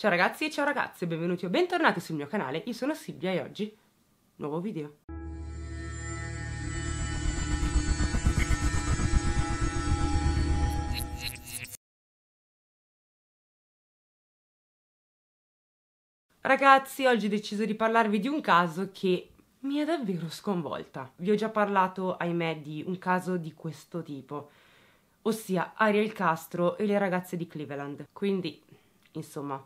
Ciao ragazzi e ciao ragazze, benvenuti o bentornati sul mio canale, io sono Silvia e oggi nuovo video. Ragazzi, oggi ho deciso di parlarvi di un caso che mi ha davvero sconvolta. Vi ho già parlato, ahimè, di un caso di questo tipo, ossia Ariel Castro e le ragazze di Cleveland. Quindi, insomma,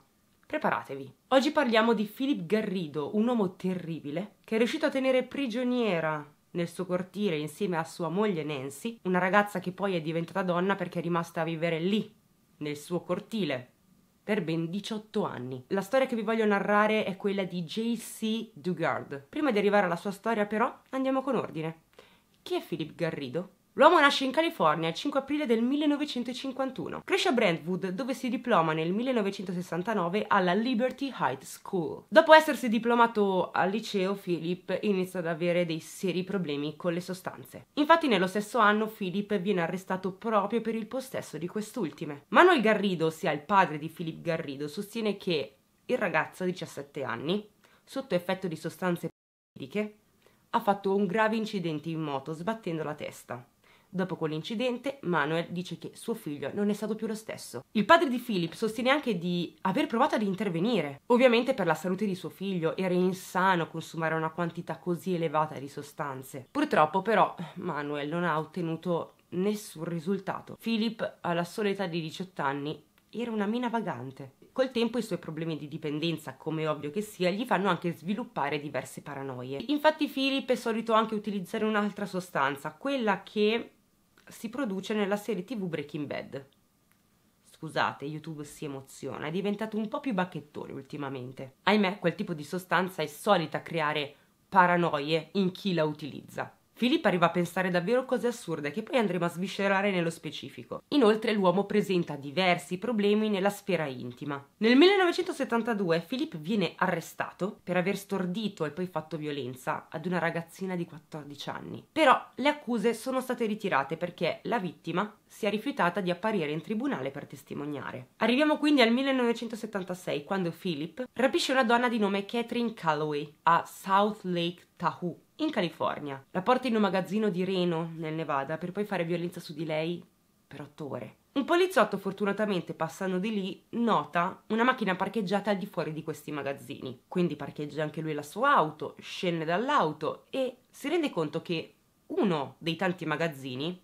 Preparatevi. Oggi parliamo di Philip Garrido, un uomo terribile che è riuscito a tenere prigioniera nel suo cortile insieme a sua moglie Nancy, una ragazza che poi è diventata donna perché è rimasta a vivere lì, nel suo cortile, per ben 18 anni. La storia che vi voglio narrare è quella di J.C. Dugard. Prima di arrivare alla sua storia, però, andiamo con ordine. Chi è Philip Garrido? L'uomo nasce in California il 5 aprile del 1951. Cresce a Brentwood, dove si diploma nel 1969 alla Liberty High School. Dopo essersi diplomato al liceo, Philip inizia ad avere dei seri problemi con le sostanze. Infatti, nello stesso anno, Philip viene arrestato proprio per il possesso di quest'ultime. Manuel Garrido, ossia il padre di Philip Garrido, sostiene che il ragazzo, 17 anni, sotto effetto di sostanze mediche, ha fatto un grave incidente in moto sbattendo la testa. Dopo quell'incidente, Manuel dice che suo figlio non è stato più lo stesso. Il padre di Philip sostiene anche di aver provato ad intervenire. Ovviamente per la salute di suo figlio era insano consumare una quantità così elevata di sostanze. Purtroppo però Manuel non ha ottenuto nessun risultato. Philip, alla sola età di 18 anni, era una mina vagante. Col tempo i suoi problemi di dipendenza, come ovvio che sia, gli fanno anche sviluppare diverse paranoie. Infatti Philip è solito anche utilizzare un'altra sostanza, quella che si produce nella serie TV Breaking Bad. Scusate, YouTube si emoziona, è diventato un po' più bacchettone ultimamente. Ahimè, quel tipo di sostanza è solita creare paranoie in chi la utilizza. Filippo arriva a pensare davvero cose assurde che poi andremo a sviscerare nello specifico. Inoltre l'uomo presenta diversi problemi nella sfera intima. Nel 1972 Filippo viene arrestato per aver stordito e poi fatto violenza ad una ragazzina di 14 anni. Però le accuse sono state ritirate perché la vittima si è rifiutata di apparire in tribunale per testimoniare. Arriviamo quindi al 1976 quando Philip rapisce una donna di nome Catherine Calloway a South Lake Tahoe in California. La porta in un magazzino di Reno, nel Nevada, per poi fare violenza su di lei per otto ore. Un poliziotto, fortunatamente passando di lì, nota una macchina parcheggiata al di fuori di questi magazzini. Quindi parcheggia anche lui la sua auto, scende dall'auto e si rende conto che uno dei tanti magazzini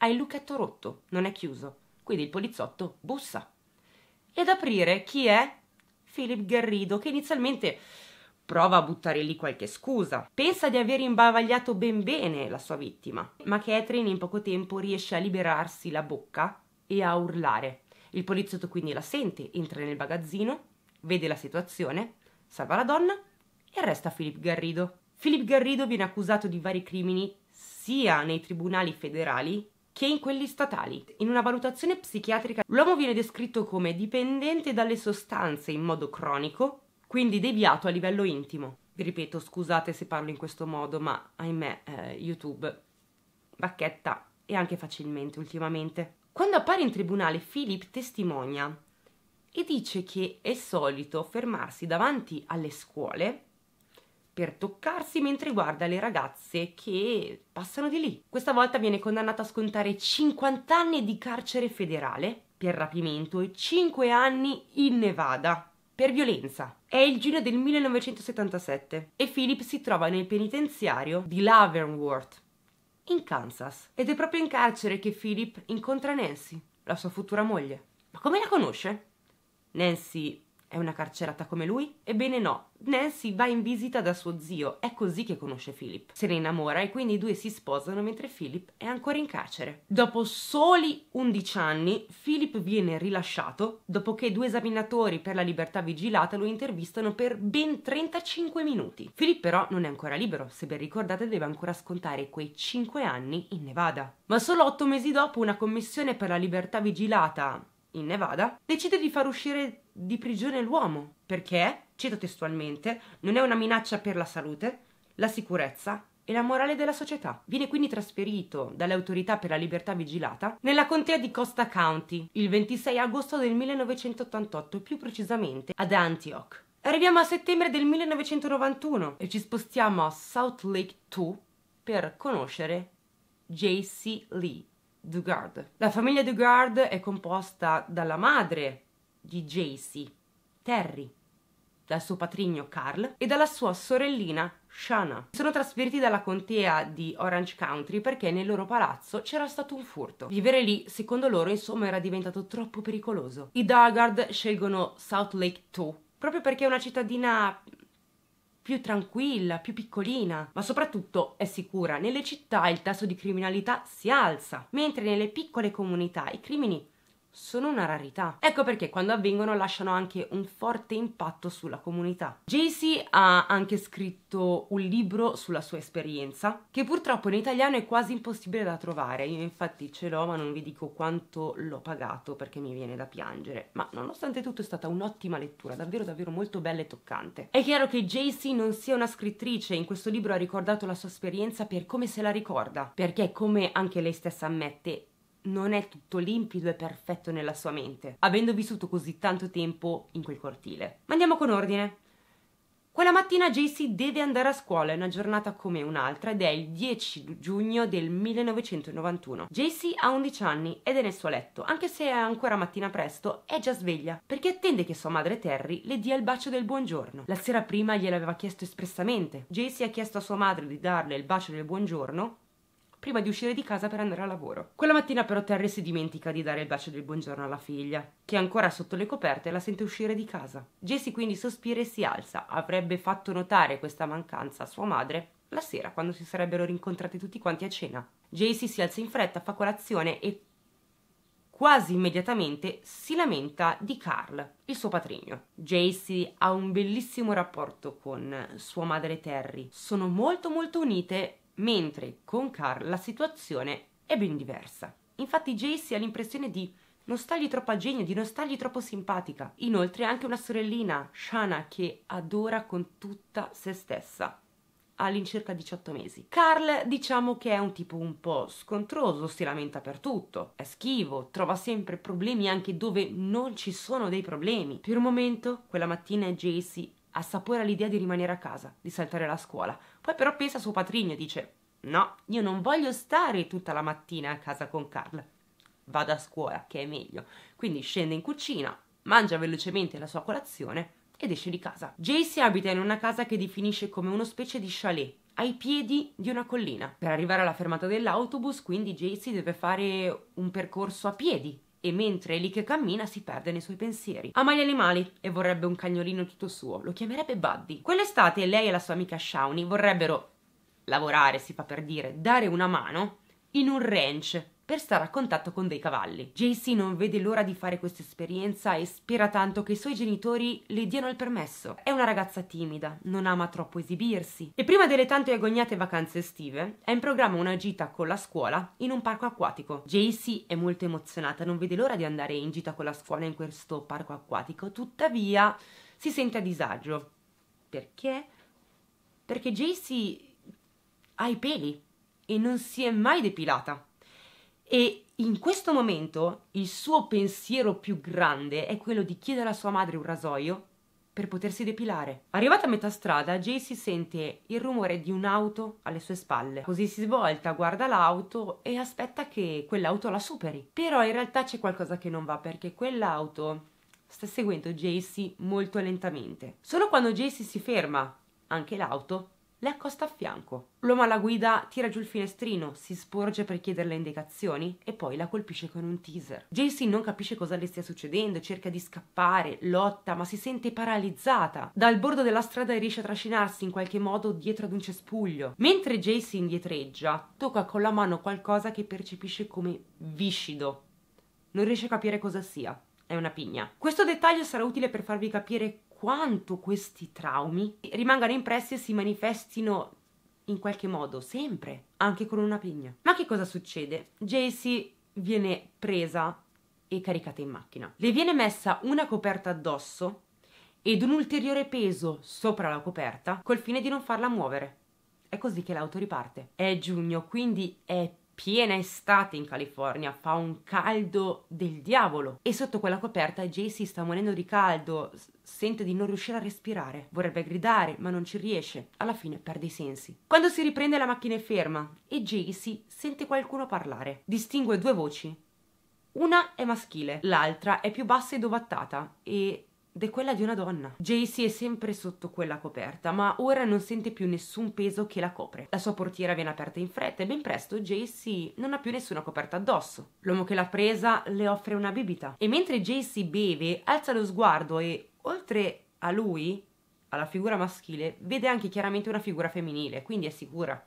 ha il lucchetto rotto, non è chiuso. Quindi il poliziotto bussa. Ed aprire chi è? Philip Garrido, che inizialmente prova a buttare lì qualche scusa. Pensa di aver imbavagliato ben bene la sua vittima, ma Catherine in poco tempo riesce a liberarsi la bocca e a urlare. Il poliziotto quindi la sente, entra nel magazzino, vede la situazione, salva la donna e arresta Philip Garrido. Philip Garrido viene accusato di vari crimini sia nei tribunali federali che in quelli statali. In una valutazione psichiatrica l'uomo viene descritto come dipendente dalle sostanze in modo cronico quindi deviato a livello intimo. Vi ripeto, scusate se parlo in questo modo, ma ahimè, eh, YouTube bacchetta e anche facilmente ultimamente. Quando appare in tribunale, Philip testimonia e dice che è solito fermarsi davanti alle scuole per toccarsi mentre guarda le ragazze che passano di lì. Questa volta viene condannato a scontare 50 anni di carcere federale per rapimento e 5 anni in Nevada per violenza. È il giugno del 1977 e Philip si trova nel penitenziario di Leavenworth, in Kansas. Ed è proprio in carcere che Philip incontra Nancy, la sua futura moglie. Ma come la conosce? Nancy è una carcerata come lui? Ebbene no, Nancy va in visita da suo zio, è così che conosce Philip. Se ne innamora e quindi i due si sposano mentre Philip è ancora in carcere. Dopo soli 11 anni, Philip viene rilasciato dopo che due esaminatori per la libertà vigilata lo intervistano per ben 35 minuti. Philip però non è ancora libero, se ben ricordate deve ancora scontare quei 5 anni in Nevada. Ma solo 8 mesi dopo una commissione per la libertà vigilata in Nevada decide di far uscire di prigione l'uomo, perché, cito testualmente, non è una minaccia per la salute, la sicurezza e la morale della società. Viene quindi trasferito dalle autorità per la libertà vigilata nella contea di Costa County il 26 agosto del 1988, più precisamente ad Antioch. Arriviamo a settembre del 1991 e ci spostiamo a South Lake 2 per conoscere J.C. Lee Dugard. La famiglia Dugard è composta dalla madre di Jacy, Terry, dal suo patrigno Carl e dalla sua sorellina Shana. Sono trasferiti dalla contea di Orange Country perché nel loro palazzo c'era stato un furto. Vivere lì, secondo loro, insomma, era diventato troppo pericoloso. I Daggard scelgono South Lake 2 proprio perché è una cittadina più tranquilla, più piccolina, ma soprattutto è sicura. Nelle città il tasso di criminalità si alza, mentre nelle piccole comunità i crimini sono una rarità. Ecco perché quando avvengono lasciano anche un forte impatto sulla comunità. JC ha anche scritto un libro sulla sua esperienza, che purtroppo in italiano è quasi impossibile da trovare. Io infatti ce l'ho, ma non vi dico quanto l'ho pagato perché mi viene da piangere. Ma nonostante tutto è stata un'ottima lettura, davvero davvero molto bella e toccante. È chiaro che JC non sia una scrittrice, in questo libro ha ricordato la sua esperienza per come se la ricorda, perché come anche lei stessa ammette, non è tutto limpido e perfetto nella sua mente, avendo vissuto così tanto tempo in quel cortile. Ma andiamo con ordine. Quella mattina Jaycee deve andare a scuola, è una giornata come un'altra ed è il 10 giugno del 1991. Jaycee ha 11 anni ed è nel suo letto, anche se è ancora mattina presto, è già sveglia, perché attende che sua madre Terry le dia il bacio del buongiorno. La sera prima gliel'aveva chiesto espressamente. Jaycee ha chiesto a sua madre di darle il bacio del buongiorno prima di uscire di casa per andare a lavoro. Quella mattina però Terry si dimentica di dare il bacio del buongiorno alla figlia, che ancora sotto le coperte la sente uscire di casa. Jessie quindi sospira e si alza, avrebbe fatto notare questa mancanza a sua madre la sera quando si sarebbero rincontrati tutti quanti a cena. Jessie si alza in fretta, fa colazione e quasi immediatamente si lamenta di Carl, il suo patrigno. Jacy ha un bellissimo rapporto con sua madre Terry. Sono molto molto unite mentre con Carl la situazione è ben diversa. Infatti Jacy ha l'impressione di non stargli troppo a genio, di non stargli troppo simpatica. Inoltre ha anche una sorellina, Shana, che adora con tutta se stessa. All'incirca 18 mesi. Carl diciamo che è un tipo un po' scontroso, si lamenta per tutto, è schivo, trova sempre problemi anche dove non ci sono dei problemi. Per un momento, quella mattina Jace Assapora l'idea di rimanere a casa, di saltare la scuola. Poi però pensa a suo patrigno e dice: No, io non voglio stare tutta la mattina a casa con Carl. Vado a scuola, che è meglio. Quindi scende in cucina, mangia velocemente la sua colazione ed esce di casa. Jace abita in una casa che definisce come una specie di chalet ai piedi di una collina. Per arrivare alla fermata dell'autobus, quindi Jace deve fare un percorso a piedi e mentre è lì che cammina si perde nei suoi pensieri. Ama gli animali e vorrebbe un cagnolino tutto suo, lo chiamerebbe Buddy. Quell'estate lei e la sua amica Shawnee vorrebbero lavorare, si fa per dire, dare una mano in un ranch per stare a contatto con dei cavalli. JC non vede l'ora di fare questa esperienza e spera tanto che i suoi genitori le diano il permesso. È una ragazza timida, non ama troppo esibirsi e prima delle tante agognate vacanze estive è in programma una gita con la scuola in un parco acquatico. JC è molto emozionata, non vede l'ora di andare in gita con la scuola in questo parco acquatico, tuttavia si sente a disagio. Perché? Perché JC ha i peli e non si è mai depilata. E in questo momento il suo pensiero più grande è quello di chiedere a sua madre un rasoio per potersi depilare. Arrivata a metà strada, Jay si sente il rumore di un'auto alle sue spalle. Così si svolta, guarda l'auto e aspetta che quell'auto la superi. Però in realtà c'è qualcosa che non va perché quell'auto sta seguendo Jaycee molto lentamente. Solo quando Jaycee si ferma, anche l'auto le accosta a fianco. L'uomo alla guida tira giù il finestrino, si sporge per chiederle indicazioni e poi la colpisce con un teaser. Jacy non capisce cosa le stia succedendo, cerca di scappare, lotta, ma si sente paralizzata. Dal bordo della strada riesce a trascinarsi in qualche modo dietro ad un cespuglio. Mentre Jacy indietreggia, tocca con la mano qualcosa che percepisce come viscido. Non riesce a capire cosa sia. È una pigna. Questo dettaglio sarà utile per farvi capire quanto questi traumi rimangano impressi e si manifestino in qualche modo, sempre, anche con una pigna. Ma che cosa succede? Jacy viene presa e caricata in macchina. Le viene messa una coperta addosso ed un ulteriore peso sopra la coperta col fine di non farla muovere. È così che l'auto riparte. È giugno, quindi è piena estate in California, fa un caldo del diavolo e sotto quella coperta JC sta morendo di caldo, sente di non riuscire a respirare, vorrebbe gridare ma non ci riesce, alla fine perde i sensi. Quando si riprende la macchina è ferma e JC sente qualcuno parlare, distingue due voci. Una è maschile, l'altra è più bassa e dovattata e è quella di una donna. Jacy è sempre sotto quella coperta, ma ora non sente più nessun peso che la copre. La sua portiera viene aperta in fretta e ben presto Jacy non ha più nessuna coperta addosso. L'uomo che l'ha presa le offre una bibita. E mentre Jacy beve, alza lo sguardo e, oltre a lui, alla figura maschile, vede anche chiaramente una figura femminile, quindi è sicura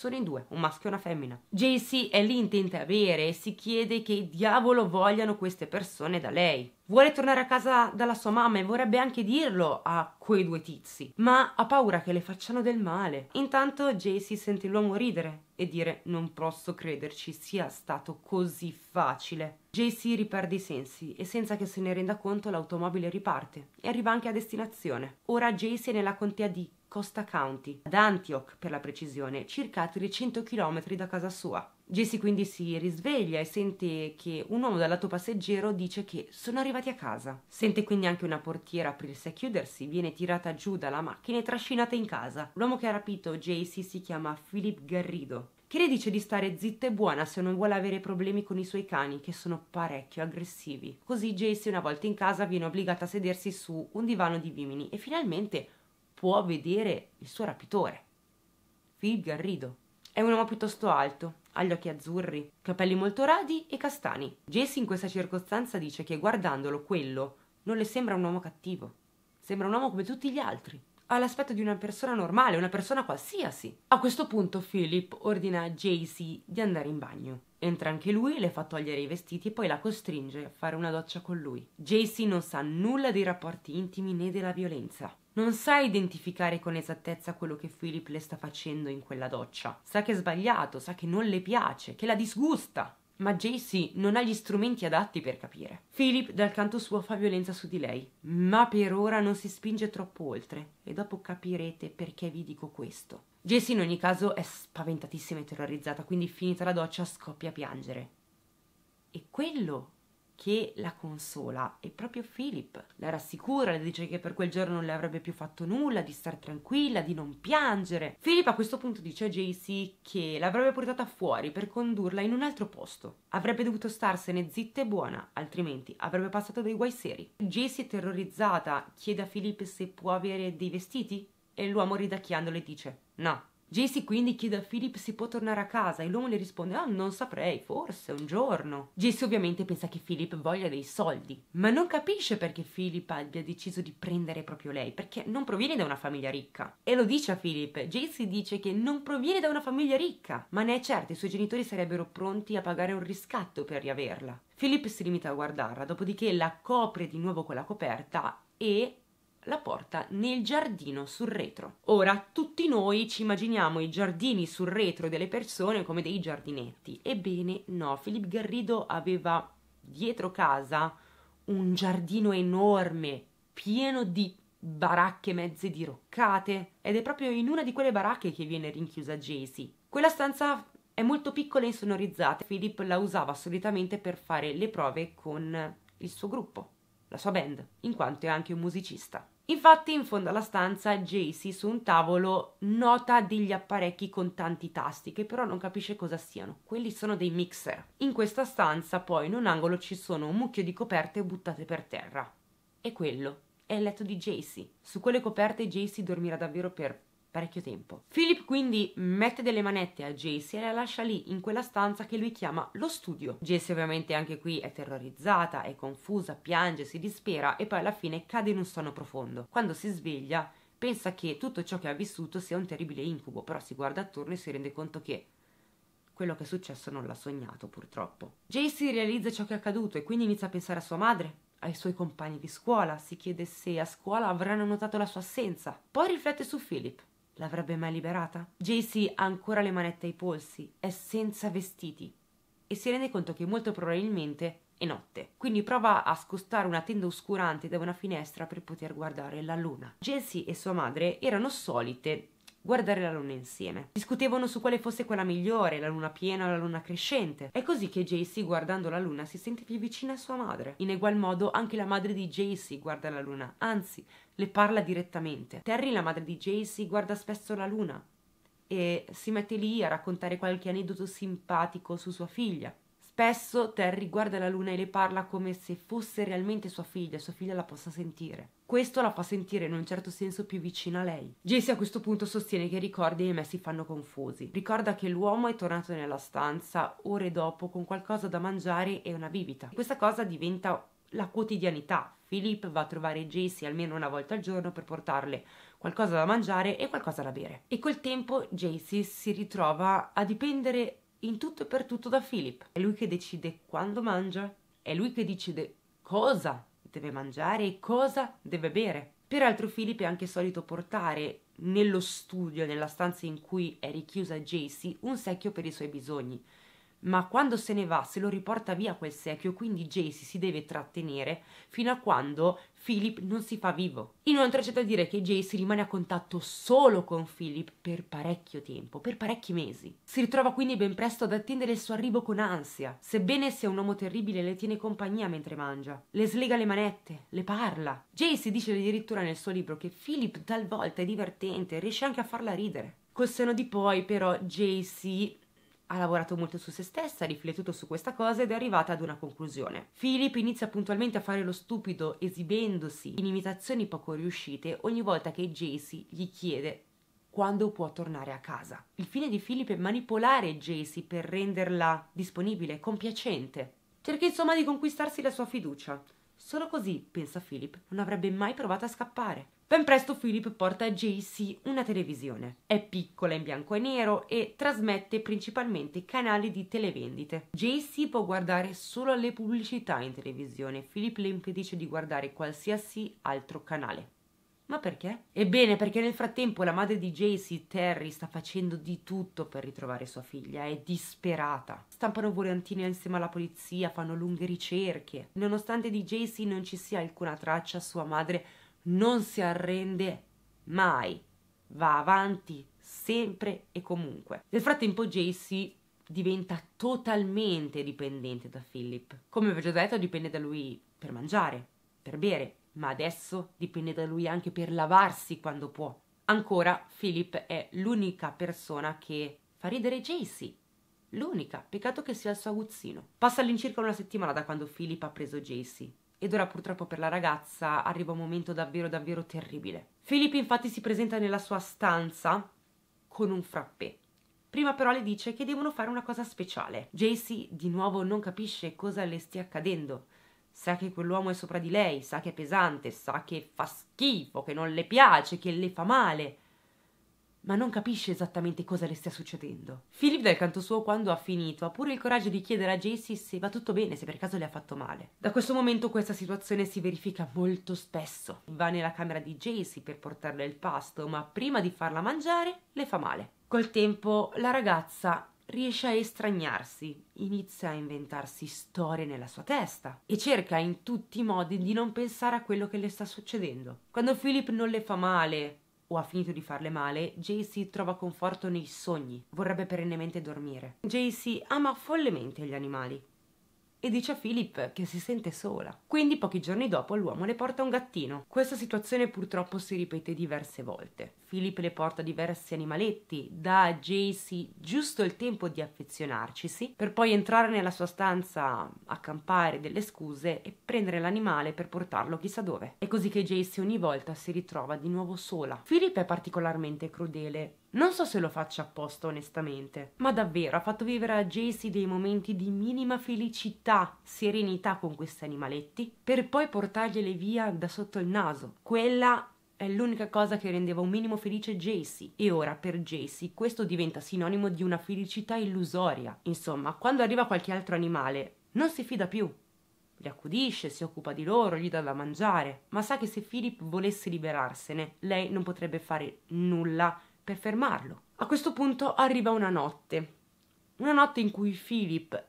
sono in due, un maschio e una femmina. JC è lì intenta bere e si chiede che diavolo vogliano queste persone da lei. Vuole tornare a casa dalla sua mamma e vorrebbe anche dirlo a quei due tizi, ma ha paura che le facciano del male. Intanto JC sente l'uomo ridere e dire non posso crederci sia stato così facile. JC riperde i sensi e senza che se ne renda conto l'automobile riparte e arriva anche a destinazione. Ora JC è nella contea di Costa County, ad Antioch per la precisione, circa 300 km da casa sua. Jesse quindi si risveglia e sente che un uomo dal lato passeggero dice che sono arrivati a casa. Sente quindi anche una portiera aprirsi e chiudersi, viene tirata giù dalla macchina e trascinata in casa. L'uomo che ha rapito Jesse si chiama Philip Garrido che le dice di stare zitta e buona se non vuole avere problemi con i suoi cani, che sono parecchio aggressivi. Così Jesse, una volta in casa, viene obbligata a sedersi su un divano di Vimini e finalmente può vedere il suo rapitore. Philip Garrido. È un uomo piuttosto alto, ha gli occhi azzurri, capelli molto radi e castani. Jesse in questa circostanza dice che guardandolo quello non le sembra un uomo cattivo. Sembra un uomo come tutti gli altri. Ha l'aspetto di una persona normale, una persona qualsiasi. A questo punto Philip ordina a JC di andare in bagno. Entra anche lui, le fa togliere i vestiti e poi la costringe a fare una doccia con lui. JC non sa nulla dei rapporti intimi né della violenza. Non sa identificare con esattezza quello che Philip le sta facendo in quella doccia. Sa che è sbagliato, sa che non le piace, che la disgusta. Ma JC non ha gli strumenti adatti per capire. Philip dal canto suo fa violenza su di lei, ma per ora non si spinge troppo oltre e dopo capirete perché vi dico questo. Jessie in ogni caso è spaventatissima e terrorizzata, quindi finita la doccia scoppia a piangere. E quello che la consola è proprio Philip. La rassicura, le dice che per quel giorno non le avrebbe più fatto nulla, di star tranquilla, di non piangere. Philip a questo punto dice a JC che l'avrebbe portata fuori per condurla in un altro posto. Avrebbe dovuto starsene zitta e buona, altrimenti avrebbe passato dei guai seri. JC è terrorizzata, chiede a Philip se può avere dei vestiti e l'uomo ridacchiando le dice no, Jesse quindi chiede a Philip se può tornare a casa e l'uomo le risponde ah oh, non saprei, forse, un giorno. Jesse ovviamente pensa che Philip voglia dei soldi, ma non capisce perché Philip abbia deciso di prendere proprio lei, perché non proviene da una famiglia ricca. E lo dice a Philip, Jesse dice che non proviene da una famiglia ricca, ma ne è certo i suoi genitori sarebbero pronti a pagare un riscatto per riaverla. Philip si limita a guardarla, dopodiché la copre di nuovo con la coperta e la porta nel giardino sul retro. Ora, tutti noi ci immaginiamo i giardini sul retro delle persone come dei giardinetti. Ebbene, no, Philip Garrido aveva dietro casa un giardino enorme, pieno di baracche mezze diroccate, ed è proprio in una di quelle baracche che viene rinchiusa Jaycee. Quella stanza è molto piccola e insonorizzata, Philip la usava solitamente per fare le prove con il suo gruppo la sua band, in quanto è anche un musicista. Infatti, in fondo alla stanza, Jacy su un tavolo nota degli apparecchi con tanti tasti, che però non capisce cosa siano. Quelli sono dei mixer. In questa stanza, poi, in un angolo ci sono un mucchio di coperte buttate per terra. E quello è il letto di Jacy. Su quelle coperte Jacy dormirà davvero per parecchio tempo. Philip quindi mette delle manette a Jace e la lascia lì in quella stanza che lui chiama lo studio. Jace ovviamente anche qui è terrorizzata, è confusa, piange, si dispera e poi alla fine cade in un sonno profondo. Quando si sveglia pensa che tutto ciò che ha vissuto sia un terribile incubo, però si guarda attorno e si rende conto che quello che è successo non l'ha sognato purtroppo. Jace realizza ciò che è accaduto e quindi inizia a pensare a sua madre, ai suoi compagni di scuola, si chiede se a scuola avranno notato la sua assenza. Poi riflette su Philip, L'avrebbe mai liberata? JC ha ancora le manette ai polsi, è senza vestiti e si rende conto che molto probabilmente è notte, quindi prova a scostare una tenda oscurante da una finestra per poter guardare la luna. Jessie e sua madre erano solite guardare la luna insieme. Discutevano su quale fosse quella migliore, la luna piena o la luna crescente. È così che Jacy, guardando la luna, si sente più vicina a sua madre. In egual modo, anche la madre di Jacy guarda la luna, anzi, le parla direttamente. Terry, la madre di Jacy, guarda spesso la luna e si mette lì a raccontare qualche aneddoto simpatico su sua figlia. Spesso Terry guarda la luna e le parla come se fosse realmente sua figlia e sua figlia la possa sentire. Questo la fa sentire in un certo senso più vicina a lei. Jesse a questo punto sostiene che i ricordi e me si fanno confusi. Ricorda che l'uomo è tornato nella stanza ore dopo con qualcosa da mangiare e una bibita. Questa cosa diventa la quotidianità. Philip va a trovare Jesse almeno una volta al giorno per portarle qualcosa da mangiare e qualcosa da bere. E col tempo Jesse si ritrova a dipendere in tutto e per tutto da Philip. È lui che decide quando mangia, è lui che decide cosa deve mangiare e cosa deve bere. Peraltro Philip è anche solito portare nello studio, nella stanza in cui è richiusa Jacy, un secchio per i suoi bisogni, ma quando se ne va se lo riporta via quel secchio, quindi Jacy si deve trattenere fino a quando Philip non si fa vivo. Inoltre c'è da dire che Jacy rimane a contatto solo con Philip per parecchio tempo, per parecchi mesi. Si ritrova quindi ben presto ad attendere il suo arrivo con ansia, sebbene sia un uomo terribile le tiene compagnia mentre mangia, le slega le manette, le parla. Jacy dice addirittura nel suo libro che Philip talvolta è divertente, riesce anche a farla ridere. Col seno di poi però Jacy ha lavorato molto su se stessa, ha riflettuto su questa cosa ed è arrivata ad una conclusione. Philip inizia puntualmente a fare lo stupido, esibendosi in imitazioni poco riuscite ogni volta che Jacy gli chiede quando può tornare a casa. Il fine di Philip è manipolare Jacy per renderla disponibile, compiacente. Cerca insomma di conquistarsi la sua fiducia. Solo così, pensa Philip, non avrebbe mai provato a scappare. Ben presto Philip porta a JC una televisione. È piccola in bianco e nero e trasmette principalmente canali di televendite. JC può guardare solo le pubblicità in televisione. Philip le impedisce di guardare qualsiasi altro canale. Ma perché? Ebbene, perché nel frattempo la madre di Jacy, Terry, sta facendo di tutto per ritrovare sua figlia, è disperata. Stampano volantini insieme alla polizia, fanno lunghe ricerche. Nonostante di Jacy non ci sia alcuna traccia, sua madre non si arrende mai, va avanti sempre e comunque. Nel frattempo JC diventa totalmente dipendente da Philip. Come vi ho già detto, dipende da lui per mangiare, per bere, ma adesso dipende da lui anche per lavarsi quando può. Ancora, Philip è l'unica persona che fa ridere JC. L'unica, peccato che sia il suo aguzzino. Passa all'incirca una settimana da quando Philip ha preso JC ed ora purtroppo per la ragazza arriva un momento davvero davvero terribile. Filippo infatti si presenta nella sua stanza con un frappè. Prima però le dice che devono fare una cosa speciale. Jacy di nuovo non capisce cosa le stia accadendo. Sa che quell'uomo è sopra di lei, sa che è pesante, sa che fa schifo, che non le piace, che le fa male ma non capisce esattamente cosa le stia succedendo. Philip dal canto suo quando ha finito ha pure il coraggio di chiedere a Jacy se va tutto bene, se per caso le ha fatto male. Da questo momento questa situazione si verifica molto spesso. Va nella camera di Jacy per portarle il pasto, ma prima di farla mangiare le fa male. Col tempo la ragazza riesce a estragnarsi, inizia a inventarsi storie nella sua testa e cerca in tutti i modi di non pensare a quello che le sta succedendo. Quando Philip non le fa male, o ha finito di farle male, JC trova conforto nei sogni, vorrebbe perennemente dormire. JC ama follemente gli animali e dice a Philip che si sente sola. Quindi pochi giorni dopo l'uomo le porta un gattino. Questa situazione purtroppo si ripete diverse volte. Philip le porta diversi animaletti, dà a Jacy giusto il tempo di affezionarcisi, per poi entrare nella sua stanza, a campare delle scuse e prendere l'animale per portarlo chissà dove. È così che Jacy ogni volta si ritrova di nuovo sola. Philip è particolarmente crudele, non so se lo faccia apposta onestamente, ma davvero ha fatto vivere a Jacy dei momenti di minima felicità, serenità con questi animaletti, per poi portargliele via da sotto il naso. Quella è l'unica cosa che rendeva un minimo felice Jacy e ora per Jacy questo diventa sinonimo di una felicità illusoria. Insomma, quando arriva qualche altro animale, non si fida più. Li accudisce, si occupa di loro, gli dà da mangiare, ma sa che se Philip volesse liberarsene, lei non potrebbe fare nulla per fermarlo. A questo punto arriva una notte, una notte in cui Philip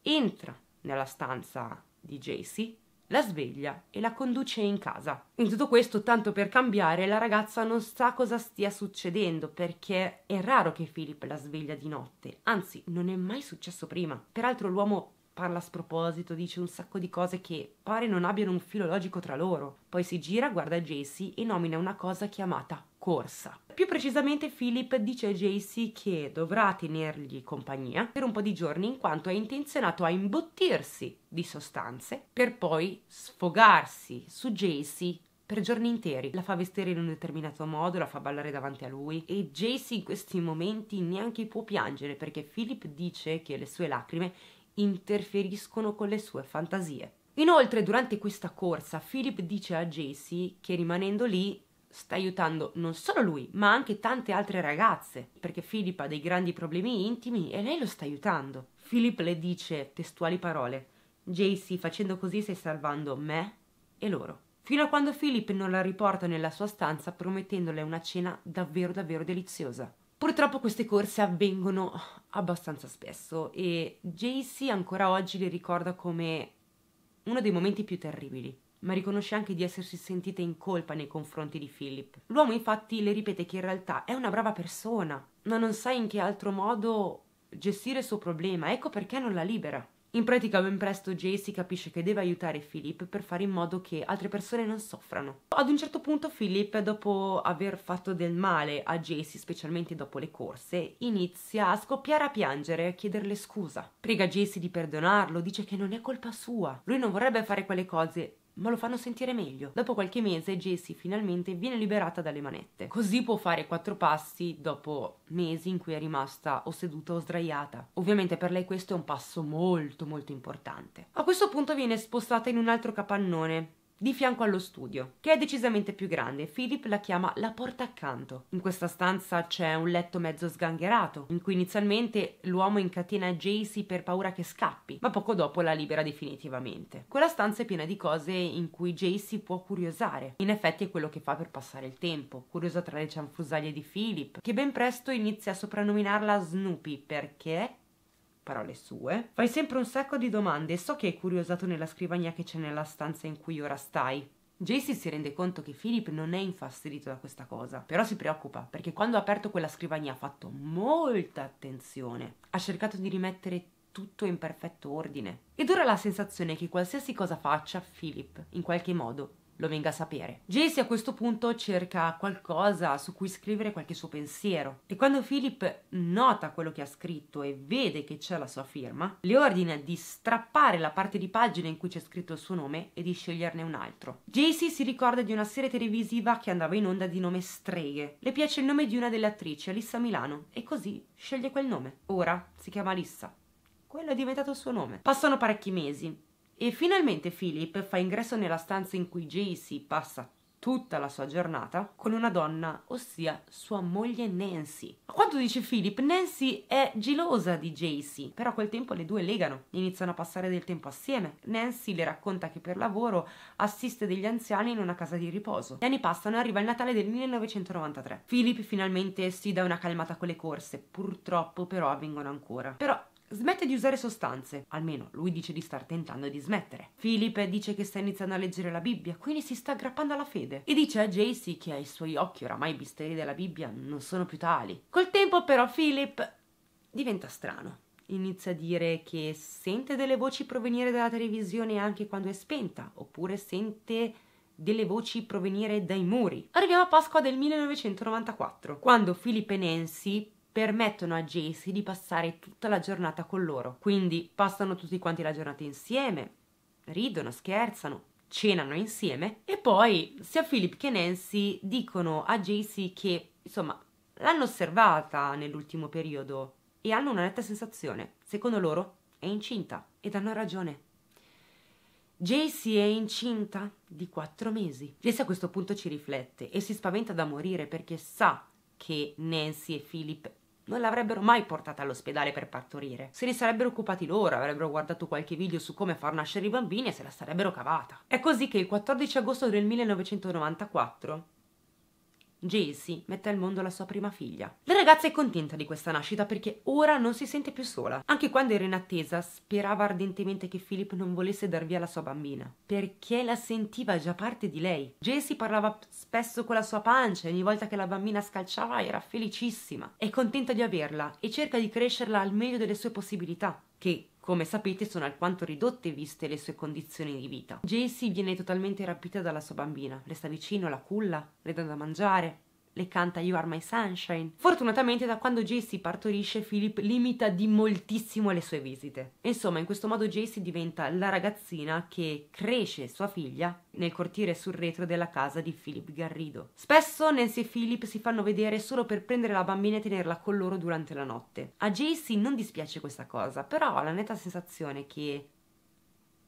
entra nella stanza di Jacy la sveglia e la conduce in casa. In tutto questo, tanto per cambiare, la ragazza non sa cosa stia succedendo perché è raro che Philip la sveglia di notte, anzi non è mai successo prima. Peraltro l'uomo parla a sproposito, dice un sacco di cose che pare non abbiano un filo logico tra loro. Poi si gira, guarda Jacy e nomina una cosa chiamata corsa. Più precisamente Philip dice a Jacy che dovrà tenergli compagnia per un po' di giorni in quanto è intenzionato a imbottirsi di sostanze per poi sfogarsi su Jacy per giorni interi. La fa vestire in un determinato modo, la fa ballare davanti a lui e Jacy in questi momenti neanche può piangere perché Philip dice che le sue lacrime interferiscono con le sue fantasie. Inoltre, durante questa corsa, Philip dice a Jacy che rimanendo lì sta aiutando non solo lui, ma anche tante altre ragazze, perché Philip ha dei grandi problemi intimi e lei lo sta aiutando. Philip le dice testuali parole: Jacy, facendo così stai salvando me e loro. Fino a quando Philip non la riporta nella sua stanza promettendole una cena davvero davvero deliziosa. Purtroppo queste corse avvengono abbastanza spesso e JC ancora oggi le ricorda come uno dei momenti più terribili, ma riconosce anche di essersi sentita in colpa nei confronti di Philip. L'uomo infatti le ripete che in realtà è una brava persona, ma non sa in che altro modo gestire il suo problema, ecco perché non la libera. In pratica ben presto Jacy capisce che deve aiutare Philip per fare in modo che altre persone non soffrano. Ad un certo punto Philip, dopo aver fatto del male a Jacy, specialmente dopo le corse, inizia a scoppiare a piangere e a chiederle scusa. Prega Jacy di perdonarlo, dice che non è colpa sua. Lui non vorrebbe fare quelle cose, ma lo fanno sentire meglio. Dopo qualche mese Jessie finalmente viene liberata dalle manette. Così può fare quattro passi dopo mesi in cui è rimasta o seduta o sdraiata. Ovviamente per lei questo è un passo molto molto importante. A questo punto viene spostata in un altro capannone di fianco allo studio, che è decisamente più grande. Philip la chiama la porta accanto. In questa stanza c'è un letto mezzo sgangherato, in cui inizialmente l'uomo incatena Jacy per paura che scappi, ma poco dopo la libera definitivamente. Quella stanza è piena di cose in cui Jacy può curiosare. In effetti è quello che fa per passare il tempo, curiosa tra le cianfusaglie di Philip, che ben presto inizia a soprannominarla Snoopy perché parole sue, fai sempre un sacco di domande e so che hai curiosato nella scrivania che c'è nella stanza in cui ora stai. Jason si rende conto che Philip non è infastidito da questa cosa, però si preoccupa perché quando ha aperto quella scrivania ha fatto molta attenzione, ha cercato di rimettere tutto in perfetto ordine. Ed ora ha la sensazione che qualsiasi cosa faccia, Philip in qualche modo lo venga a sapere. Jesse a questo punto cerca qualcosa su cui scrivere qualche suo pensiero e quando Philip nota quello che ha scritto e vede che c'è la sua firma, le ordina di strappare la parte di pagina in cui c'è scritto il suo nome e di sceglierne un altro. Jesse si ricorda di una serie televisiva che andava in onda di nome Streghe. Le piace il nome di una delle attrici, Alissa Milano, e così sceglie quel nome. Ora si chiama Alissa. Quello è diventato il suo nome. Passano parecchi mesi e finalmente Philip fa ingresso nella stanza in cui JC passa tutta la sua giornata con una donna, ossia sua moglie Nancy. A quanto dice Philip, Nancy è gelosa di JC, però a quel tempo le due legano, iniziano a passare del tempo assieme. Nancy le racconta che per lavoro assiste degli anziani in una casa di riposo. Gli anni passano e arriva il Natale del 1993. Philip finalmente si dà una calmata con le corse, purtroppo però avvengono ancora. Però Smette di usare sostanze, almeno lui dice di star tentando di smettere. Philip dice che sta iniziando a leggere la Bibbia, quindi si sta aggrappando alla fede. E dice a Jaycee che ai suoi occhi oramai i misteri della Bibbia non sono più tali. Col tempo però Philip diventa strano. Inizia a dire che sente delle voci provenire dalla televisione anche quando è spenta, oppure sente delle voci provenire dai muri. Arriviamo a Pasqua del 1994, quando Philip e Nancy permettono a Jacy di passare tutta la giornata con loro. Quindi passano tutti quanti la giornata insieme, ridono, scherzano, cenano insieme e poi sia Philip che Nancy dicono a Jacy che, insomma, l'hanno osservata nell'ultimo periodo e hanno una netta sensazione. Secondo loro è incinta ed hanno ragione. Jacy è incinta di quattro mesi. Jacy a questo punto ci riflette e si spaventa da morire perché sa che Nancy e Philip non l'avrebbero mai portata all'ospedale per partorire. Se ne sarebbero occupati loro, avrebbero guardato qualche video su come far nascere i bambini e se la sarebbero cavata. È così che il 14 agosto del 1994 Jaycee mette al mondo la sua prima figlia. La ragazza è contenta di questa nascita perché ora non si sente più sola. Anche quando era in attesa, sperava ardentemente che Philip non volesse dar via la sua bambina, perché la sentiva già parte di lei. Jaycee parlava spesso con la sua pancia e ogni volta che la bambina scalciava era felicissima. È contenta di averla e cerca di crescerla al meglio delle sue possibilità, che come sapete sono alquanto ridotte viste le sue condizioni di vita. Jessie viene totalmente rapita dalla sua bambina, le sta vicino, la culla, le dà da mangiare, le canta You Are My Sunshine. Fortunatamente da quando Jesse partorisce Philip limita di moltissimo le sue visite. Insomma, in questo modo Jesse diventa la ragazzina che cresce sua figlia nel cortile sul retro della casa di Philip Garrido. Spesso Nancy e Philip si fanno vedere solo per prendere la bambina e tenerla con loro durante la notte. A Jesse non dispiace questa cosa, però ha la netta sensazione che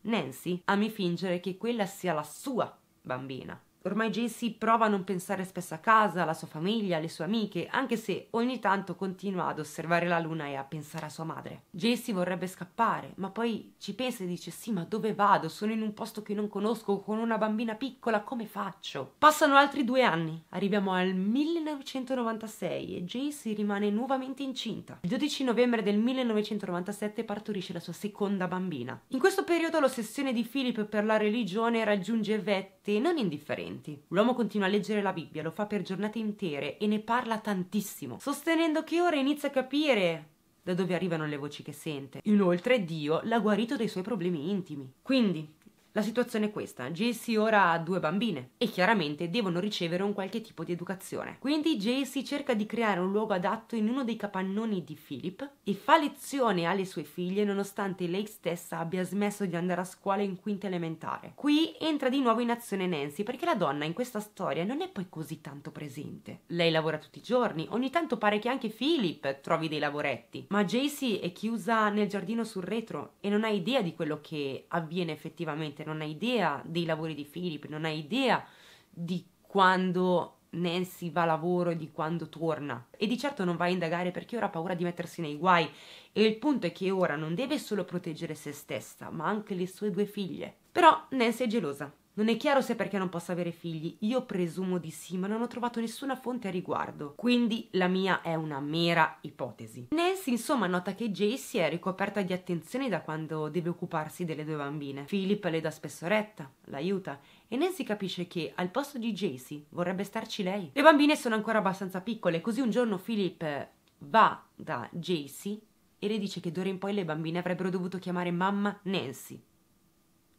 Nancy ami fingere che quella sia la sua bambina. Ormai Jessie prova a non pensare spesso a casa, alla sua famiglia, alle sue amiche, anche se ogni tanto continua ad osservare la luna e a pensare a sua madre. Jessie vorrebbe scappare, ma poi ci pensa e dice sì, ma dove vado? Sono in un posto che non conosco, con una bambina piccola, come faccio? Passano altri due anni, arriviamo al 1996 e Jessie rimane nuovamente incinta. Il 12 novembre del 1997 partorisce la sua seconda bambina. In questo periodo l'ossessione di Philip per la religione raggiunge vette sette non indifferenti. L'uomo continua a leggere la Bibbia, lo fa per giornate intere e ne parla tantissimo, sostenendo che ora inizia a capire da dove arrivano le voci che sente. Inoltre Dio l'ha guarito dei suoi problemi intimi. Quindi, la situazione è questa, JC ora ha due bambine e chiaramente devono ricevere un qualche tipo di educazione. Quindi JC cerca di creare un luogo adatto in uno dei capannoni di Philip e fa lezione alle sue figlie nonostante lei stessa abbia smesso di andare a scuola in quinta elementare. Qui entra di nuovo in azione Nancy perché la donna in questa storia non è poi così tanto presente. Lei lavora tutti i giorni, ogni tanto pare che anche Philip trovi dei lavoretti, ma JC è chiusa nel giardino sul retro e non ha idea di quello che avviene effettivamente gente, non ha idea dei lavori di Philip, non ha idea di quando Nancy va a lavoro e di quando torna. E di certo non va a indagare perché ora ha paura di mettersi nei guai. E il punto è che ora non deve solo proteggere se stessa, ma anche le sue due figlie. Però Nancy è gelosa non è chiaro se perché non possa avere figli, io presumo di sì, ma non ho trovato nessuna fonte a riguardo, quindi la mia è una mera ipotesi. Nancy insomma nota che Jacy è ricoperta di attenzioni da quando deve occuparsi delle due bambine. Philip le dà spesso retta, l'aiuta e Nancy capisce che al posto di Jacy vorrebbe starci lei. Le bambine sono ancora abbastanza piccole, così un giorno Philip va da Jacy e le dice che d'ora in poi le bambine avrebbero dovuto chiamare mamma Nancy,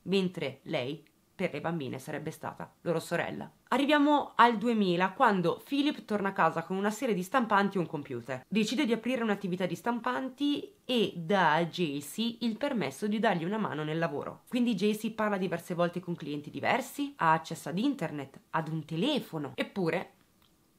mentre lei per le bambine sarebbe stata loro sorella. Arriviamo al 2000, quando Philip torna a casa con una serie di stampanti e un computer. Decide di aprire un'attività di stampanti e dà a JC il permesso di dargli una mano nel lavoro. Quindi JC parla diverse volte con clienti diversi, ha accesso ad internet, ad un telefono, eppure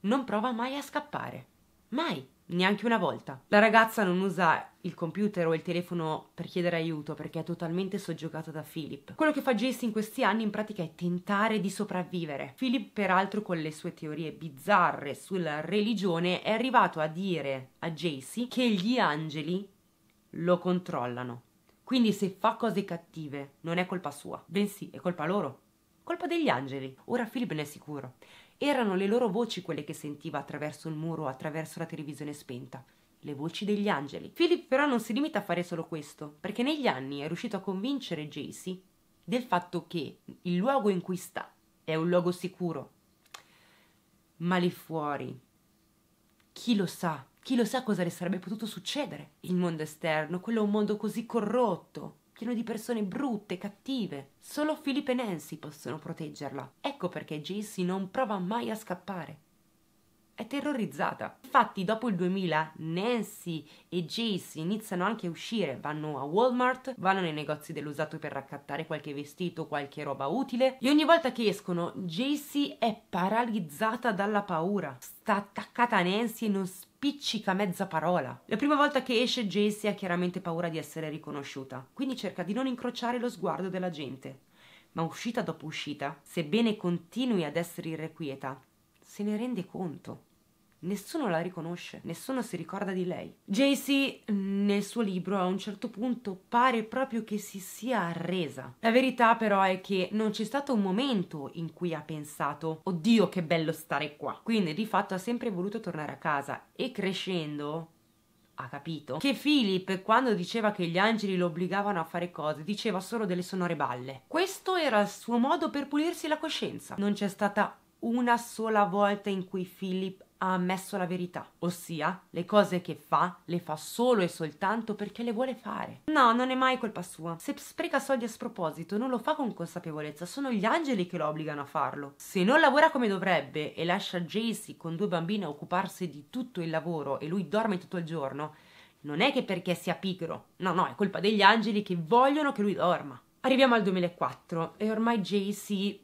non prova mai a scappare. Mai neanche una volta. La ragazza non usa il computer o il telefono per chiedere aiuto perché è totalmente soggiogata da Philip. Quello che fa Jace in questi anni in pratica è tentare di sopravvivere. Philip, peraltro, con le sue teorie bizzarre sulla religione, è arrivato a dire a Jace che gli angeli lo controllano. Quindi se fa cose cattive non è colpa sua, bensì è colpa loro, colpa degli angeli. Ora Philip ne è sicuro. Erano le loro voci quelle che sentiva attraverso il muro, attraverso la televisione spenta le voci degli angeli. Philip però non si limita a fare solo questo, perché negli anni è riuscito a convincere Jacy del fatto che il luogo in cui sta è un luogo sicuro. Ma lì fuori, chi lo sa, chi lo sa cosa le sarebbe potuto succedere? Il mondo esterno, quello è un mondo così corrotto, pieno di persone brutte, cattive. Solo e Nancy possono proteggerla. Ecco perché Jessie non prova mai a scappare. È terrorizzata. Infatti, dopo il 2000, Nancy e Jessie iniziano anche a uscire, vanno a Walmart, vanno nei negozi dell'usato per raccattare qualche vestito, qualche roba utile. E ogni volta che escono, Jessie è paralizzata dalla paura. Sta attaccata a Nancy e non spiega spiccica mezza parola. La prima volta che esce Jessie ha chiaramente paura di essere riconosciuta, quindi cerca di non incrociare lo sguardo della gente. Ma uscita dopo uscita, sebbene continui ad essere irrequieta, se ne rende conto. Nessuno la riconosce, nessuno si ricorda di lei. JC, nel suo libro, a un certo punto pare proprio che si sia arresa. La verità però è che non c'è stato un momento in cui ha pensato oddio che bello stare qua. Quindi di fatto ha sempre voluto tornare a casa e crescendo ha capito che Philip quando diceva che gli angeli lo obbligavano a fare cose diceva solo delle sonore balle. Questo era il suo modo per pulirsi la coscienza. Non c'è stata una sola volta in cui Philip ha ha ammesso la verità, ossia le cose che fa le fa solo e soltanto perché le vuole fare. No, non è mai colpa sua. Se spreca soldi a sproposito non lo fa con consapevolezza, sono gli angeli che lo obbligano a farlo. Se non lavora come dovrebbe e lascia Jaycee con due bambine a occuparsi di tutto il lavoro e lui dorme tutto il giorno, non è che perché sia pigro, no, no, è colpa degli angeli che vogliono che lui dorma. Arriviamo al 2004 e ormai Jaycee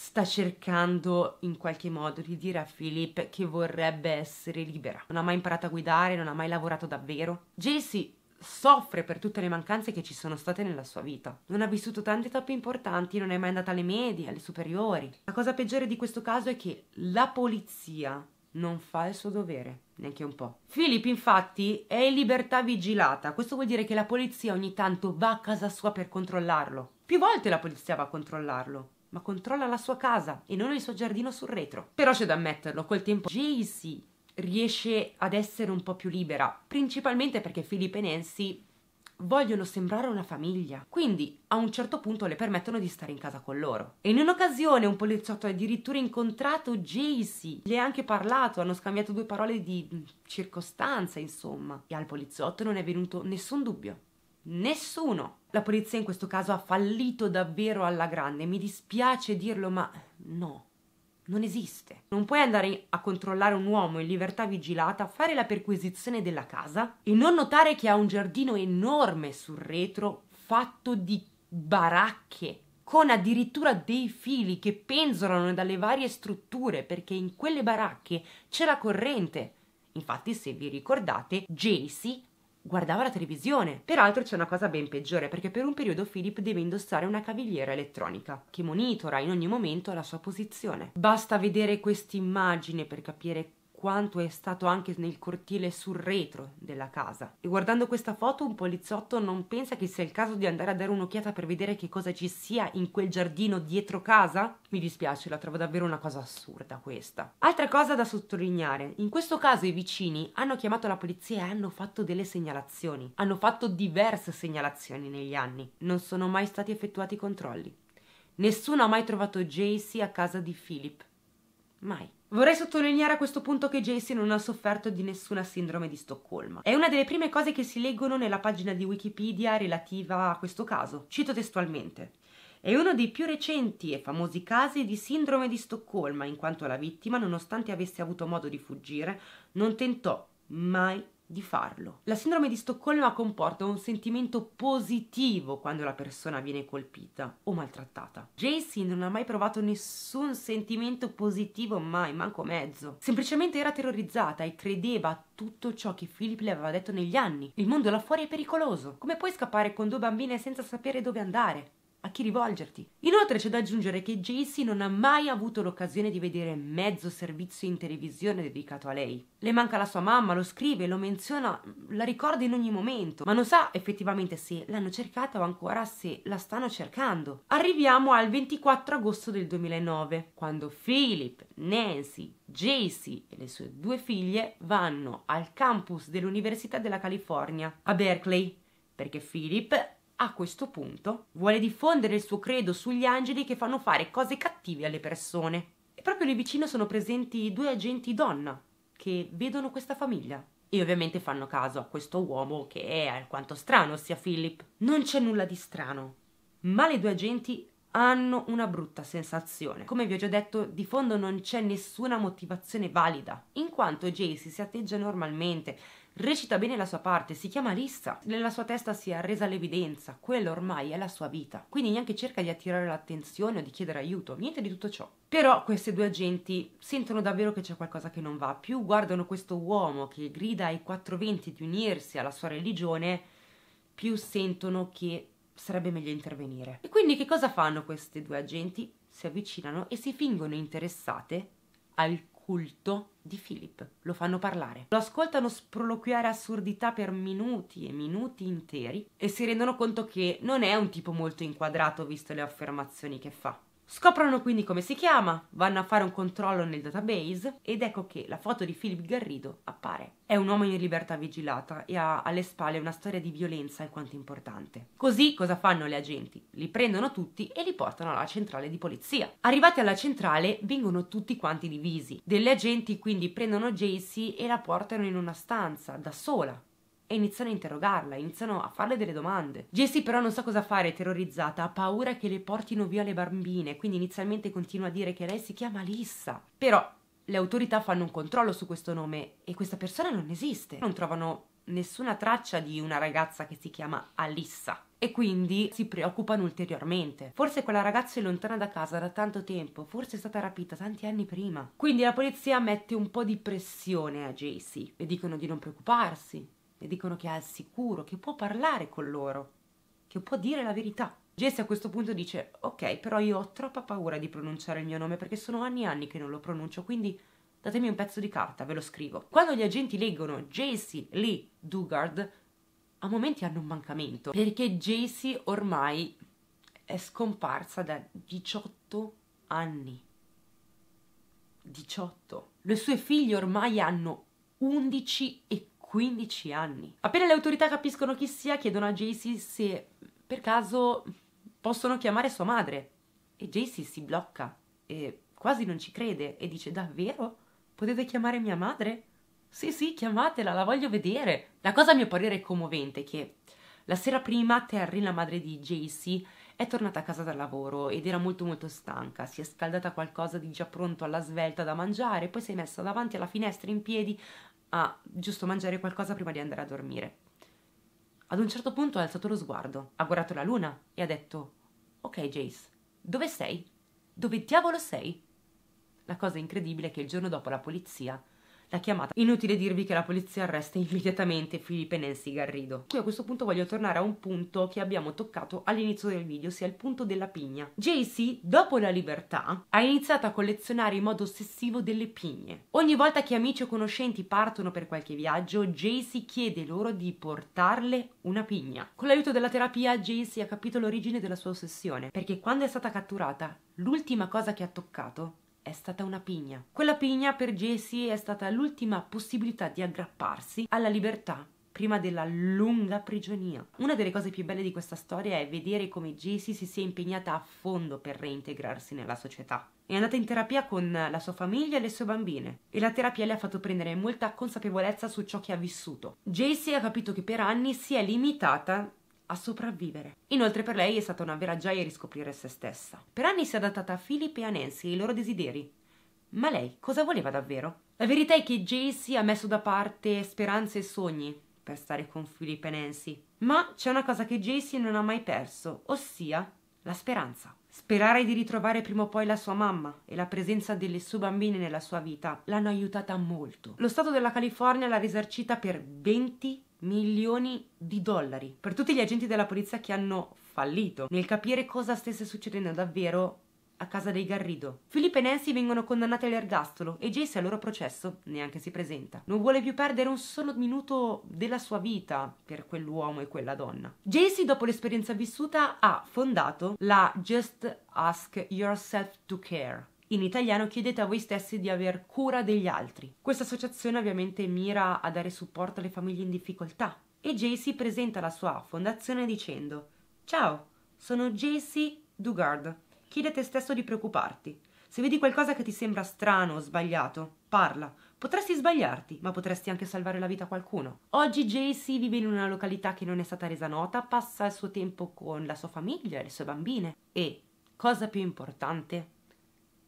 sta cercando in qualche modo di dire a Philip che vorrebbe essere libera. Non ha mai imparato a guidare, non ha mai lavorato davvero. Jaycee soffre per tutte le mancanze che ci sono state nella sua vita. Non ha vissuto tante tappe importanti, non è mai andata alle medie, alle superiori. La cosa peggiore di questo caso è che la polizia non fa il suo dovere, neanche un po'. Philip, infatti, è in libertà vigilata. Questo vuol dire che la polizia ogni tanto va a casa sua per controllarlo. Più volte la polizia va a controllarlo ma controlla la sua casa e non il suo giardino sul retro. Però c'è da ammetterlo, col tempo JC riesce ad essere un po' più libera, principalmente perché Philip e Nancy vogliono sembrare una famiglia, quindi a un certo punto le permettono di stare in casa con loro. E in un'occasione un poliziotto ha addirittura incontrato JC, gli ha anche parlato, hanno scambiato due parole di circostanza, insomma, e al poliziotto non è venuto nessun dubbio. Nessuno la polizia in questo caso ha fallito davvero alla grande, mi dispiace dirlo, ma no. Non esiste. Non puoi andare a controllare un uomo in libertà vigilata, fare la perquisizione della casa e non notare che ha un giardino enorme sul retro fatto di baracche con addirittura dei fili che penzolano dalle varie strutture perché in quelle baracche c'è la corrente. Infatti, se vi ricordate, Jacy guardava la televisione. Peraltro c'è una cosa ben peggiore, perché per un periodo Philip deve indossare una cavigliera elettronica, che monitora in ogni momento la sua posizione. Basta vedere quest'immagine per capire quanto è stato anche nel cortile sul retro della casa. E guardando questa foto un poliziotto non pensa che sia il caso di andare a dare un'occhiata per vedere che cosa ci sia in quel giardino dietro casa? Mi dispiace, la trovo davvero una cosa assurda questa. Altra cosa da sottolineare, in questo caso i vicini hanno chiamato la polizia e hanno fatto delle segnalazioni, hanno fatto diverse segnalazioni negli anni, non sono mai stati effettuati controlli. Nessuno ha mai trovato JC a casa di Philip. Mai. Vorrei sottolineare a questo punto che Jason non ha sofferto di nessuna sindrome di Stoccolma. È una delle prime cose che si leggono nella pagina di Wikipedia relativa a questo caso. Cito testualmente. È uno dei più recenti e famosi casi di sindrome di Stoccolma, in quanto la vittima, nonostante avesse avuto modo di fuggire, non tentò mai di farlo. La sindrome di Stoccolma comporta un sentimento positivo quando la persona viene colpita o maltrattata. Jacy non ha mai provato nessun sentimento positivo, mai, manco mezzo. Semplicemente era terrorizzata e credeva a tutto ciò che Philip le aveva detto negli anni. Il mondo là fuori è pericoloso. Come puoi scappare con due bambine senza sapere dove andare? a chi rivolgerti. Inoltre c'è da aggiungere che JC non ha mai avuto l'occasione di vedere mezzo servizio in televisione dedicato a lei. Le manca la sua mamma, lo scrive, lo menziona, la ricorda in ogni momento, ma non sa effettivamente se l'hanno cercata o ancora se la stanno cercando. Arriviamo al 24 agosto del 2009, quando Philip, Nancy, JC e le sue due figlie vanno al campus dell'Università della California a Berkeley perché Philip a questo punto vuole diffondere il suo credo sugli angeli che fanno fare cose cattive alle persone. E proprio lì vicino sono presenti due agenti donna che vedono questa famiglia e ovviamente fanno caso a questo uomo che è alquanto strano, ossia Philip. Non c'è nulla di strano, ma le due agenti hanno una brutta sensazione. Come vi ho già detto, di fondo non c'è nessuna motivazione valida, in quanto Jacy si atteggia normalmente, recita bene la sua parte, si chiama Lissa, nella sua testa si è arresa l'evidenza, quella ormai è la sua vita, quindi neanche cerca di attirare l'attenzione o di chiedere aiuto, niente di tutto ciò. Però queste due agenti sentono davvero che c'è qualcosa che non va, più guardano questo uomo che grida ai 420 di unirsi alla sua religione, più sentono che sarebbe meglio intervenire. E quindi che cosa fanno queste due agenti? Si avvicinano e si fingono interessate al culto di Philip, lo fanno parlare. Lo ascoltano sproloquiare assurdità per minuti e minuti interi e si rendono conto che non è un tipo molto inquadrato visto le affermazioni che fa. Scoprono quindi come si chiama, vanno a fare un controllo nel database ed ecco che la foto di Philip Garrido appare. È un uomo in libertà vigilata e ha alle spalle una storia di violenza alquanto importante. Così cosa fanno le agenti? Li prendono tutti e li portano alla centrale di polizia. Arrivati alla centrale vengono tutti quanti divisi. Delle agenti quindi prendono Jacy e la portano in una stanza da sola e iniziano a interrogarla, iniziano a farle delle domande. Jessie però non sa cosa fare, è terrorizzata, ha paura che le portino via le bambine, quindi inizialmente continua a dire che lei si chiama Lissa. Però le autorità fanno un controllo su questo nome e questa persona non esiste. Non trovano nessuna traccia di una ragazza che si chiama Alissa e quindi si preoccupano ulteriormente. Forse quella ragazza è lontana da casa da tanto tempo, forse è stata rapita tanti anni prima. Quindi la polizia mette un po' di pressione a Jaycee, e dicono di non preoccuparsi, le dicono che è al sicuro, che può parlare con loro, che può dire la verità. Jesse a questo punto dice, ok, però io ho troppa paura di pronunciare il mio nome perché sono anni e anni che non lo pronuncio, quindi datemi un pezzo di carta, ve lo scrivo. Quando gli agenti leggono Jesse Lee Dugard, a momenti hanno un mancamento, perché Jesse ormai è scomparsa da 18 anni. 18. Le sue figlie ormai hanno 11 e 15 anni. Appena le autorità capiscono chi sia, chiedono a JC se per caso possono chiamare sua madre. E JC si blocca e quasi non ci crede e dice davvero? Potete chiamare mia madre? Sì, sì, chiamatela, la voglio vedere. La cosa a mio parere è commovente che la sera prima Terry, la madre di JC, è tornata a casa dal lavoro ed era molto molto stanca, si è scaldata qualcosa di già pronto alla svelta da mangiare, poi si è messa davanti alla finestra in piedi a giusto mangiare qualcosa prima di andare a dormire. Ad un certo punto ha alzato lo sguardo, ha guardato la luna e ha detto Ok Jace, dove sei? Dove diavolo sei? La cosa incredibile è che il giorno dopo la polizia la chiamata. Inutile dirvi che la polizia arresta immediatamente Filipe Nancy Garrido. Qui a questo punto voglio tornare a un punto che abbiamo toccato all'inizio del video, sia il punto della pigna. JC, dopo la libertà, ha iniziato a collezionare in modo ossessivo delle pigne. Ogni volta che amici o conoscenti partono per qualche viaggio, JC chiede loro di portarle una pigna. Con l'aiuto della terapia, JC ha capito l'origine della sua ossessione, perché quando è stata catturata, l'ultima cosa che ha toccato è stata una pigna. Quella pigna per Jessie è stata l'ultima possibilità di aggrapparsi alla libertà prima della lunga prigionia. Una delle cose più belle di questa storia è vedere come Jessie si sia impegnata a fondo per reintegrarsi nella società. È andata in terapia con la sua famiglia e le sue bambine e la terapia le ha fatto prendere molta consapevolezza su ciò che ha vissuto. Jessie ha capito che per anni si è limitata a sopravvivere. Inoltre per lei è stata una vera gioia riscoprire se stessa. Per anni si è adattata a Philip e a Nancy e i loro desideri. Ma lei cosa voleva davvero? La verità è che JC ha messo da parte speranze e sogni per stare con Philip e Nancy. Ma c'è una cosa che JC non ha mai perso, ossia la speranza. Sperare di ritrovare prima o poi la sua mamma e la presenza delle sue bambine nella sua vita l'hanno aiutata molto. Lo Stato della California l'ha risarcita per 20 anni milioni di dollari per tutti gli agenti della polizia che hanno fallito nel capire cosa stesse succedendo davvero a casa dei Garrido. Filippo e Nancy vengono condannati all'ergastolo e Jace al loro processo neanche si presenta. Non vuole più perdere un solo minuto della sua vita per quell'uomo e quella donna. Jace, dopo l'esperienza vissuta, ha fondato la Just Ask Yourself to Care in italiano chiedete a voi stessi di aver cura degli altri. Questa associazione ovviamente mira a dare supporto alle famiglie in difficoltà e JC presenta la sua fondazione dicendo Ciao, sono JC Dugard. Chiede a te stesso di preoccuparti. Se vedi qualcosa che ti sembra strano o sbagliato, parla. Potresti sbagliarti, ma potresti anche salvare la vita a qualcuno. Oggi JC vive in una località che non è stata resa nota, passa il suo tempo con la sua famiglia e le sue bambine e, cosa più importante,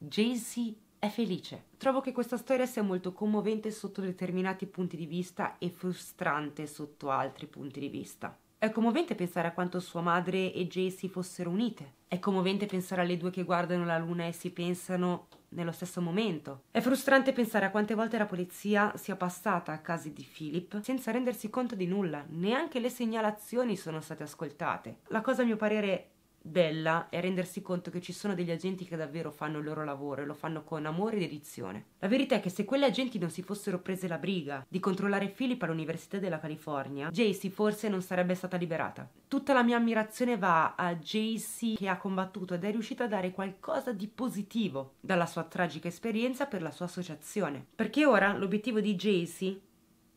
Jay-Z è felice. Trovo che questa storia sia molto commovente sotto determinati punti di vista e frustrante sotto altri punti di vista. È commovente pensare a quanto sua madre e Jay si fossero unite. È commovente pensare alle due che guardano la luna e si pensano nello stesso momento. È frustrante pensare a quante volte la polizia sia passata a casa di Philip senza rendersi conto di nulla, neanche le segnalazioni sono state ascoltate. La cosa a mio parere bella è rendersi conto che ci sono degli agenti che davvero fanno il loro lavoro e lo fanno con amore ed edizione. La verità è che se quegli agenti non si fossero prese la briga di controllare Philip all'Università della California, JC forse non sarebbe stata liberata. Tutta la mia ammirazione va a JC che ha combattuto ed è riuscita a dare qualcosa di positivo dalla sua tragica esperienza per la sua associazione. Perché ora l'obiettivo di JC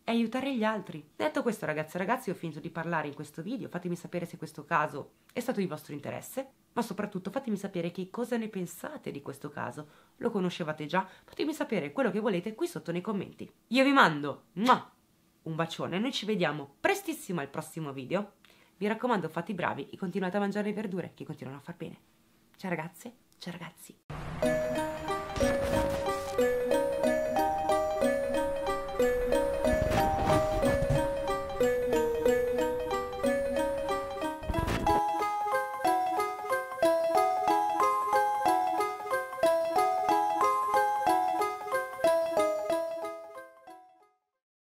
e aiutare gli altri. Detto questo ragazzi e ragazzi ho finito di parlare in questo video, fatemi sapere se questo caso è stato di vostro interesse, ma soprattutto fatemi sapere che cosa ne pensate di questo caso, lo conoscevate già, fatemi sapere quello che volete qui sotto nei commenti. Io vi mando un bacione, noi ci vediamo prestissimo al prossimo video, mi raccomando fate i bravi e continuate a mangiare le verdure che continuano a far bene. Ciao ragazze, ciao ragazzi!